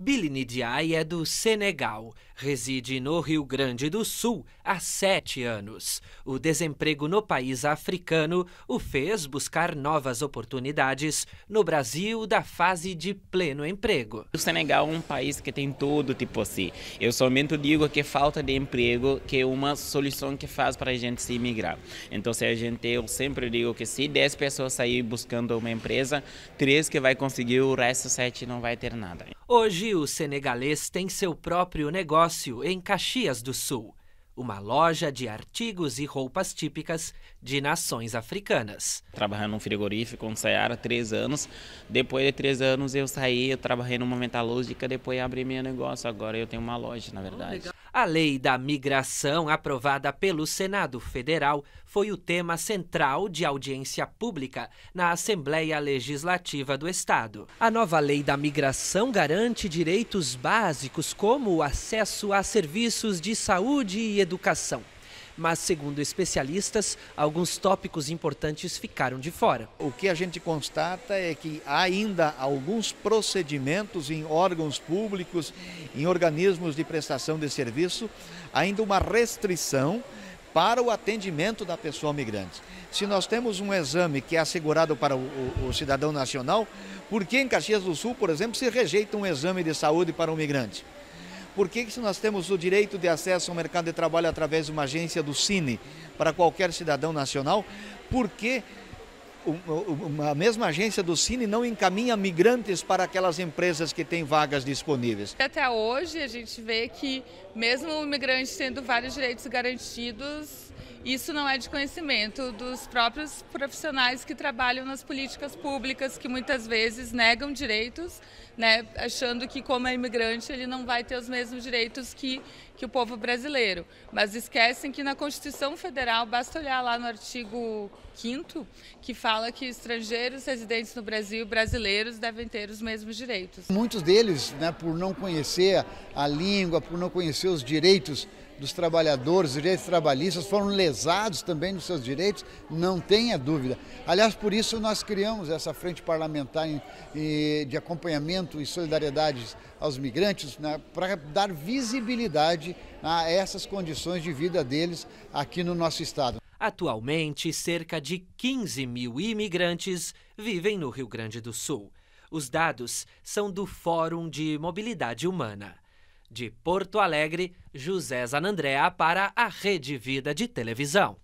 Billy Nidiai é do Senegal, reside no Rio Grande do Sul há sete anos. O desemprego no país africano o fez buscar novas oportunidades no Brasil da fase de pleno emprego. O Senegal é um país que tem tudo tipo assim. Eu somente digo que falta de emprego que é uma solução que faz para a gente se migrar. Então, se a gente, eu sempre digo que se 10 pessoas saírem buscando uma empresa, três que vai conseguir, o resto sete não vai ter nada. Hoje Inclusive, o senegalês tem seu próprio negócio em Caxias do Sul, uma loja de artigos e roupas típicas de nações africanas. Trabalhando num frigorífico, no Sayara, três anos. Depois de três anos eu saí, eu trabalhei numa metalúrgica, depois abri meu negócio. Agora eu tenho uma loja, na verdade. Oh, a lei da migração, aprovada pelo Senado Federal, foi o tema central de audiência pública na Assembleia Legislativa do Estado. A nova lei da migração garante direitos básicos como o acesso a serviços de saúde e educação mas, segundo especialistas, alguns tópicos importantes ficaram de fora. O que a gente constata é que há ainda alguns procedimentos em órgãos públicos, em organismos de prestação de serviço, ainda uma restrição para o atendimento da pessoa migrante. Se nós temos um exame que é assegurado para o, o, o, cidadão nacional, por que em Caxias do Sul, por exemplo, se rejeita um exame de saúde para um migrante? Por que, que nós temos o direito de acesso ao mercado de trabalho através de uma agência do Cine para qualquer cidadão nacional? Por que a mesma agência do Cine não encaminha migrantes para aquelas empresas que têm vagas disponíveis. Até hoje a gente vê que mesmo o migrante tendo vários direitos garantidos, isso não é de conhecimento dos próprios profissionais que trabalham nas políticas públicas, que muitas vezes negam direitos, né, achando que como é imigrante ele não vai ter os mesmos direitos que, que o povo brasileiro. Mas esquecem que na Constituição Federal, basta olhar lá no artigo 5 que fala que estrangeiros residentes no Brasil e brasileiros devem ter os mesmos direitos. Muitos deles, né, por não conhecer a língua, por não conhecer os direitos dos trabalhadores, os direitos trabalhistas foram lesados também nos seus direitos, não tenha dúvida. Aliás, por isso nós criamos essa frente parlamentar de acompanhamento e solidariedade aos migrantes né, para dar visibilidade a essas condições de vida deles aqui no nosso estado. Atualmente, cerca de 15 mil imigrantes vivem no Rio Grande do Sul. Os dados são do Fórum de Mobilidade Humana. De Porto Alegre, José Zanandrea para a Rede Vida de Televisão.